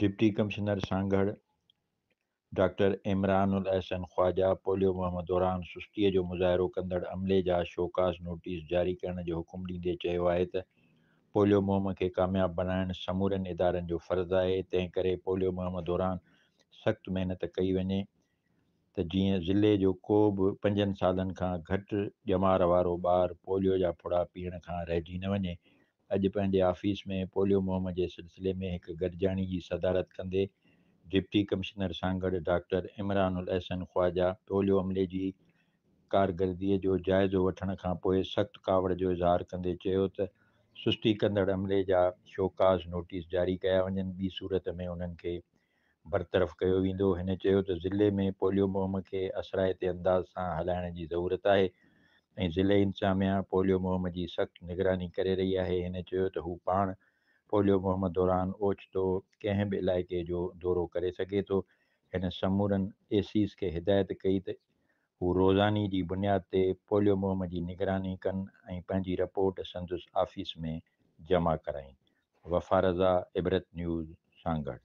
deputy commissioner Sanghar doctor Imran ul Ahsan Khwaja polio मोहम्म दौरान सुस्तीअ जो मुज़ाहिरो कंदड़ अमले जा शौक़ास नोटिस जारी करण जो हुकुम ॾींदे चयो आहे त पोलियो मोहम्म खे कामयाबु बनाइणु समूरनि इदारनि जो फ़र्ज़ु आहे तंहिं करे पोलियो महम दौरान सख़्तु महिनत कई वञे त जीअं ज़िले जो को बि पंजनि सालनि खां घटि ॼम वारो ॿारु पोलियो जा फुड़ा पीअण खां रहिजी न वञे अॼु पंहिंजे ऑफिस में पोलियो मुहिम जे सिलसिले में हिकु गॾिजाणी जी सदारत कंदे डिप्टी कमिश्नर सां गॾु डॉक्टर इमरान उल अहसन ख़्वाजा पोलियो अमले जी कारकर्दीअ जो जाइज़ो वठण खां पोइ सख़्तु कावड़ जो इज़हार कंदे चयो त सुस्ती कंदड़ अमले जा छो नोटिस जारी कया वञनि ॿी सूरत में उन्हनि खे बरतरफ़ कयो वेंदो हिन चयो त ज़िले में पोलियो मुहिम खे असराइते अंदाज़ सां हलाइण जी ज़रूरत आहे ऐं ज़िले इंतिज़ामिया पोलियो मुहिम जी सख़्तु निगरानी करे रही आहे हिन चयो त हू पाण पोलियो मुहिम दौरान ओचितो कंहिं बि इलाइक़े जो दौरो करे सघे थो हिन समूरनि एसीस खे हिदायत कई त हू रोज़ानी जी बुनियाद ते पोलियो मुहिम जी निगरानी कनि ऐं पंहिंजी रिपोर्ट संदसि आफ़िस में जमा कराइनि वफ़ारज़ा इबरत न्यूज़ सांगढ़